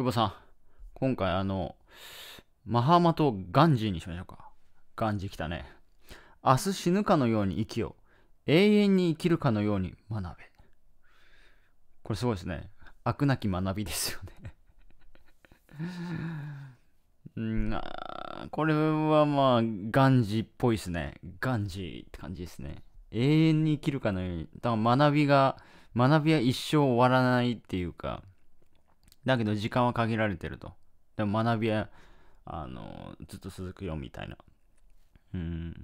久保さん、今回あの、マハマとガンジーにしましょうか。ガンジー来たね。明日死ぬかのように生きよう。永遠に生きるかのように学べ。これすごいですね。飽くなき学びですよね んこれはまあ、ガンジーっぽいですね。ガンジーって感じですね。永遠に生きるかのように。だから学びが、学びは一生終わらないっていうか、だけど時間は限られてると。でも学びは、あの、ずっと続くよみたいな。うん。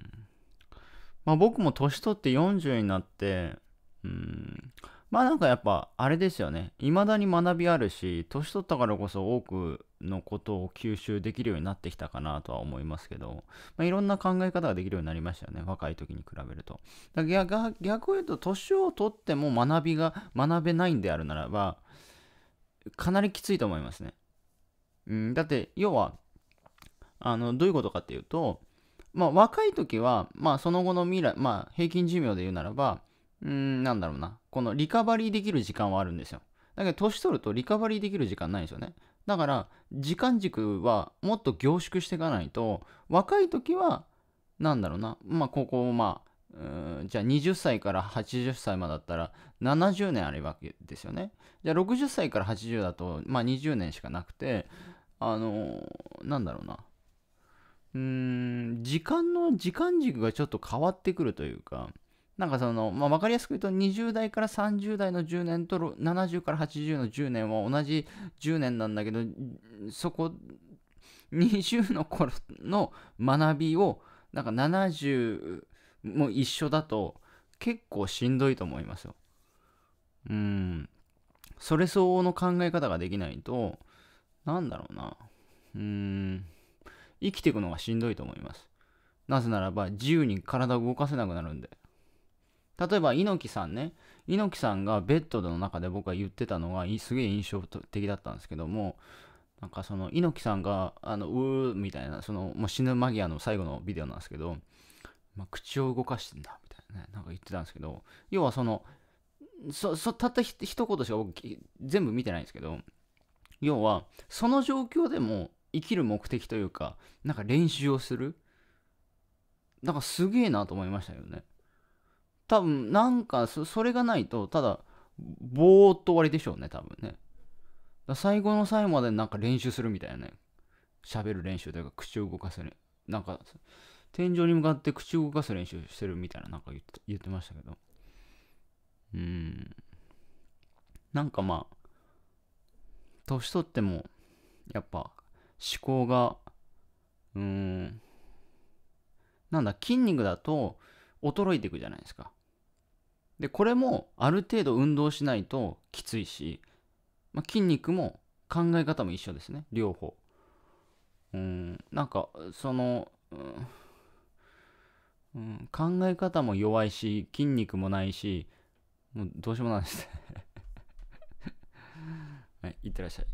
まあ僕も年取って40になって、うん。まあなんかやっぱあれですよね。未だに学びあるし、年取ったからこそ多くのことを吸収できるようになってきたかなとは思いますけど、まあ、いろんな考え方ができるようになりましたよね。若い時に比べると。だ逆逆を言うと、年を取っても学びが学べないんであるならば、かなりきついと思いますね。うん、だって、要は、あの、どういうことかっていうと、まあ、若い時は、まあ、その後の未来、まあ、平均寿命で言うならば、うん、なんだろうな、このリカバリーできる時間はあるんですよ。だけど、年取るとリカバリーできる時間ないんですよね。だから、時間軸はもっと凝縮していかないと、若い時は、なんだろうな、まあ、ここ、まあ、じゃあ20歳から80歳までだったら70年あるわけですよね。じゃあ60歳から80だと、まあ、20年しかなくて、あのー、なんだろうな。うーん、時間の、時間軸がちょっと変わってくるというか、なんかその、まあ、分かりやすく言うと20代から30代の10年と70から80の10年は同じ10年なんだけど、そこ、20の頃の学びを、なんか70、も一緒だと結構しんどいと思いますよ。うん。それ相応の考え方ができないと、なんだろうな。うん。生きていくのがしんどいと思います。なぜならば自由に体を動かせなくなるんで。例えば猪木さんね猪木さんがベッドの中で僕は言ってたのがすげえ印象的だったんですけどもなんかその猪木さんがあのうーみたいなそのもう死ぬ間際の最後のビデオなんですけどまあ、口を動かしてんだみたいなねなんか言ってたんですけど要はそのそそたった一言しか僕全部見てないんですけど要はその状況でも生きる目的というかなんか練習をするなんかすげえなと思いましたよね多分なんかそれがないとただぼーっと終わりでしょうね多分ね最後の最後までなんか練習するみたいなね喋る練習というか口を動かすねなんか天井に向かって口を動かす練習してるみたいななんか言って言ってましたけど。うん。なんかまあ、年取っても、やっぱ思考が、うーん、なんだ、筋肉だと衰えていくじゃないですか。で、これもある程度運動しないときついし、まあ、筋肉も考え方も一緒ですね、両方。うん、なんか、その、うんうん、考え方も弱いし、筋肉もないし、もうどうしようもないですね はい、いってらっしゃい。